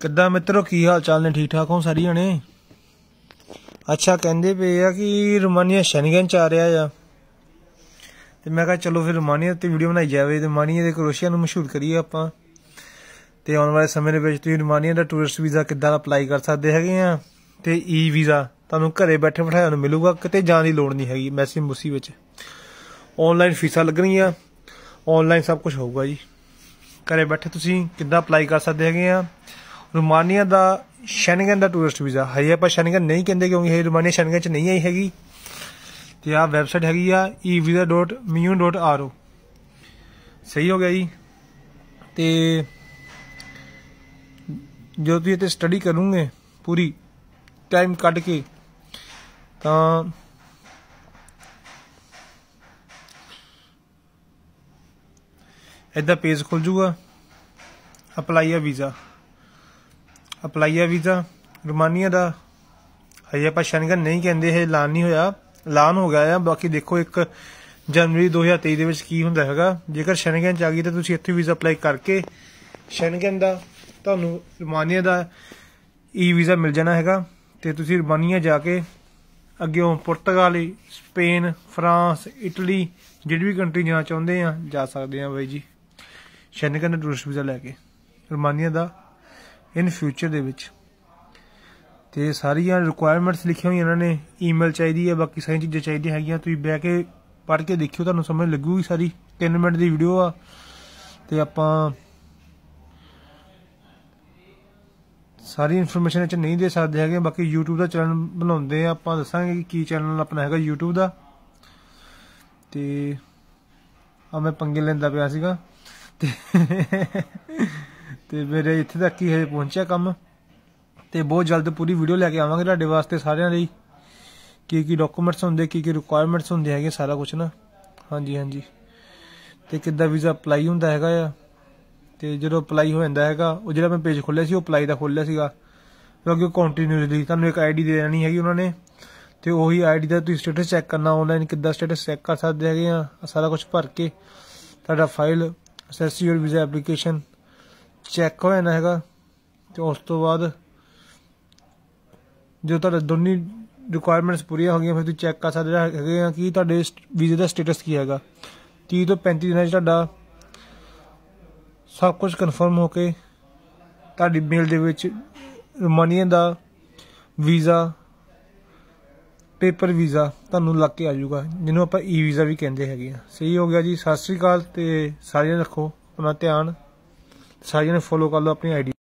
ਕਿੱਦਾਂ ਮਿੱਤਰੋ ਕੀ ਹਾਲ ਚਾਲ ਨੇ ਠੀਕ ਠਾਕ ਹੋ ਸਾਰੀ ਜਣੇ ਅੱਛਾ ਕਹਿੰਦੇ ਪਏ ਆ ਕਿ ਰੋਮਾਨੀਆ ਸ਼ੈਨਗਨ ਚ ਆ ਰਿਹਾ ਆ ਤੇ ਮੈਂ ਕਿਹਾ ਚਲੋ ਫਿਰ ਰੋਮਾਨੀਆ ਤੇ ਵੀਡੀਓ ਬਣਾਈ ਜਾਵੇ ਤੇ ਰੋਮਾਨੀਆ ਦੇ ਕਰੋਸ਼ੀਆ ਨੂੰ ਮਸ਼ਹੂਰ ਕਰੀਏ ਆਪਾਂ ਤੇ ਆਉਣ ਵਾਲੇ ਸਮੇਂ ਦੇ ਵਿੱਚ ਤੁਸੀਂ ਰੋਮਾਨੀਆ ਦਾ ਟੂਰਿਸਟ ਵੀਜ਼ਾ ਕਿੱਦਾਂ ਅਪਲਾਈ ਕਰ ਸਕਦੇ ਹੈਗੇ ਆ ਤੇ ਈ ਵੀਜ਼ਾ ਤੁਹਾਨੂੰ ਘਰੇ ਬੈਠੇ ਬਿਠਾਇਆ ਨੂੰ ਮਿਲੂਗਾ ਕਿਤੇ ਜਾਣ ਦੀ ਲੋੜ ਨਹੀਂ ਹੈਗੀ ਮੈਸੀ ਮੁਸੀ ਵਿੱਚ ਆਨਲਾਈਨ ਫੀਸਾਂ ਲੱਗਣੀਆਂ ਆਨਲਾਈਨ ਸਭ ਕੁਝ ਹੋਊਗਾ ਜੀ ਘਰੇ ਬੈਠੇ ਤੁਸੀਂ ਕਿੱਦਾਂ ਅਪਲਾਈ ਕਰ ਸਕਦੇ ਹੈਗੇ ਆ ਰੂਮਾਨੀਆ ਦਾ ਸ਼ੈਨਗਨ ਦਾ ਟੂਰਿਸਟ ਵੀਜ਼ਾ ਹਜੇ ਆਪਾਂ ਸ਼ੈਨਗਨ ਨਹੀਂ ਕਹਿੰਦੇ ਕਿਉਂਕਿ ਇਹ ਰੂਮਾਨੀਆ ਸ਼ੈਨਗਨ ਚ ਨਹੀਂ ਆਈ ਹੈਗੀ ਤੇ ਆ ਵੈਬਸਾਈਟ ਹੈਗੀ ਆ evisa.mun.ro ਸਹੀ ਹੋ ਗਿਆ ਜੀ ਤੇ ਜੋ ਤੁਸੀਂ ਇੱਥੇ ਸਟੱਡੀ ਕਰੋਗੇ ਪੂਰੀ ਟਾਈਮ ਕੱਢ ਕੇ ਤਾਂ ਇਦਾਂ ਪੇਜ ਖੁੱਲ ਜੂਗਾ ਅਪਲਾਈ ਆ ਵੀਜ਼ਾ ਅਪਲਾਈਆ ਵੀਜ਼ਾ ਰੋਮਾਨੀਆ ਦਾ ਹਜੇ ਆਪਾਂ ਸ਼ੈਂਗਨ ਨਹੀਂ ਕਹਿੰਦੇ ਹੈ ਐਲਾਨ ਨਹੀਂ ਹੋਇਆ ਐਲਾਨ ਹੋ ਗਿਆ ਆ ਬਾਕੀ ਦੇਖੋ 1 ਜਨਵਰੀ 2023 ਦੇ ਵਿੱਚ ਕੀ ਹੁੰਦਾ ਹੈਗਾ ਜੇਕਰ ਸ਼ੈਂਗਨ ਚ ਆ ਗਈ ਤਾਂ ਤੁਸੀਂ ਇੱਥੇ ਵੀਜ਼ਾ ਅਪਲਾਈ ਕਰਕੇ ਸ਼ੈਂਗਨ ਦਾ ਤੁਹਾਨੂੰ ਰੋਮਾਨੀਆ ਦਾ ਈ ਵੀਜ਼ਾ ਮਿਲ ਜਾਣਾ ਹੈਗਾ ਤੇ ਤੁਸੀਂ ਰੋਮਾਨੀਆ ਜਾ ਕੇ ਅੱਗੇ ਪੁਰਤਗਾਲ ਸਪੇਨ ਫਰਾਂਸ ਇਟਲੀ ਜਿਹੜੀ ਵੀ ਕੰਟਰੀ ਜਾਣਾ ਚਾਹੁੰਦੇ ਆ ਜਾ ਸਕਦੇ ਆ ਬਾਈ ਜੀ ਸ਼ੈਨਗਨ ਦਾ ਟੂਰਿਸਟ ਵੀਜ਼ਾ ਲੈ ਕੇ ਰੋਮਾਨੀਆ ਦਾ ਇਨ ਫਿਊਚਰ ਦੇ ਵਿੱਚ ਤੇ ਸਾਰੀਆਂ ਰਿਕੁਆਇਰਮੈਂਟਸ ਲਿਖੀਆਂ ਹੋਈਆਂ ਇਹਨਾਂ ਨੇ ਈਮੇਲ ਚਾਹੀਦੀ ਹੈ ਬਾਕੀ ਸਾਰੀਆਂ ਚੀਜ਼ਾਂ ਚਾਹੀਦੀਆਂ ਹੈਗੀਆਂ ਤੁਸੀਂ ਬਹਿ ਕੇ ਪੜ੍ਹ ਕੇ ਦੇਖਿਓ ਤੁਹਾਨੂੰ ਸਮਝ ਲੱਗੂਗੀ ਸਾਰੀ 3 ਮਿੰਟ ਦੀ ਵੀਡੀਓ ਆ ਤੇ ਆਪਾਂ ਸਾਰੀ ਇਨਫੋਰਮੇਸ਼ਨ ਇੱਥੇ ਨਹੀਂ ਦੇ ਸਕਦੇ ਹੈਗੇ ਬਾਕੀ YouTube ਦਾ ਚੈਨਲ ਬਣਾਉਂਦੇ ਆ ਆਪਾਂ ਦੱਸਾਂਗੇ ਕਿ ਕੀ ਚੈਨਲ ਆਪਣਾ ਹੈਗਾ YouTube ਦਾ ਤੇ ਆ ਮੈਂ ਪੰਗੇ ਲੈਂਦਾ ਪਿਆ ਸੀਗਾ ਤੇ ਤੇ ਮੇਰੇ ਇੱਥੇ ਤੱਕ ਹੀ ਹਜੇ ਪਹੁੰਚਿਆ ਕੰਮ ਤੇ ਬਹੁਤ ਜਲਦ ਪੂਰੀ ਵੀਡੀਓ ਲੈ ਕੇ ਆਵਾਂਗੇ ਤੁਹਾਡੇ ਵਾਸਤੇ ਸਾਰਿਆਂ ਲਈ ਕੀ ਕੀ ਡਾਕੂਮੈਂਟਸ ਹੁੰਦੇ ਕੀ ਕੀ ਰਿਕੁਆਇਰਮੈਂਟਸ ਹੁੰਦੇ ਹੈਗੇ ਸਾਰਾ ਕੁਝ ਨਾ ਹਾਂਜੀ ਹਾਂਜੀ ਤੇ ਕਿੱਦਾਂ ਵੀਜ਼ਾ ਅਪਲਾਈ ਹੁੰਦਾ ਹੈਗਾ ਆ ਤੇ ਜਦੋਂ ਅਪਲਾਈ ਹੋ ਜਾਂਦਾ ਹੈਗਾ ਉਹ ਜਿਹੜਾ ਮੈਂ ਪੇਜ ਖੋਲਿਆ ਸੀ ਉਹ ਅਪਲਾਈ ਦਾ ਖੋਲਿਆ ਸੀਗਾ ਕਿਉਂਕਿ ਕੰਟੀਨਿਊਸਲੀ ਤੁਹਾਨੂੰ ਇੱਕ ਆਈਡੀ ਦੇ ਦੇਣੀ ਹੈਗੀ ਉਹਨਾਂ ਨੇ ਤੇ ਉਹੀ ਆਈਡੀ ਦਾ ਤੁਸੀਂ ਸਟੇਟਸ ਚੈੱਕ ਕਰਨਾ ਆਨਲਾਈਨ ਕਿੱਦਾਂ ਸਟੇਟਸ ਚੈੱਕ ਕਰ ਸਕਦੇ ਹੈਗੇ ਆ ਸਾਰਾ ਕੁਝ ਭਰ ਕੇ ਤੁਹਾਡਾ file access your visa application check ਹੋ ਜਾਣਾ ਹੈਗਾ ਤੇ ਉਸ ਤੋਂ ਬਾਅਦ ਜੇ ਤੁਹਾਡੇ ਦੋਨੀ ਰਿਕੁਆਇਰਮੈਂਟਸ ਪੂਰੀਆਂ ਹੋ ਗਈਆਂ ਫਿਰ ਤੁਸੀਂ ਚੈੱਕ ਕਰ ਸਕਦੇ ਹੋ ਕਿ ਤੁਹਾਡੇ ਵੀਜ਼ੇ ਦਾ ਸਟੇਟਸ ਕੀ ਹੈਗਾ 30 ਤੋਂ 35 ਦਿਨਾਂ 'ਚ ਤੁਹਾਡਾ ਸਭ ਕੁਝ ਕਨਫਰਮ ਹੋ ਕੇ ਤੁਹਾਡੀ ਮੇਲ ਦੇ ਵਿੱਚ ਰੋਮਾਨੀਆ ਦਾ ਵੀਜ਼ਾ ਪੇਪਰ ਵੀਜ਼ਾ ਤੁਹਾਨੂੰ ਲੱਗ ਕੇ ਆ ਜਾਊਗਾ ਜਿਹਨੂੰ ਆਪਾਂ ਈ ਵੀਜ਼ਾ ਵੀ ਕਹਿੰਦੇ ਹੈਗੇ ਆ ਸਹੀ ਹੋ ਗਿਆ ਜੀ ਸਤਿ ਸ੍ਰੀ ਅਕਾਲ ਤੇ ਸਾਰਿਆਂ ਰੱਖੋ ਆਪਣਾ ਧਿਆਨ ਸਾਰਿਆਂ ਨੂੰ ਫੋਲੋ ਕਰ ਲਓ ਆਪਣੀ ਆਈਡੀ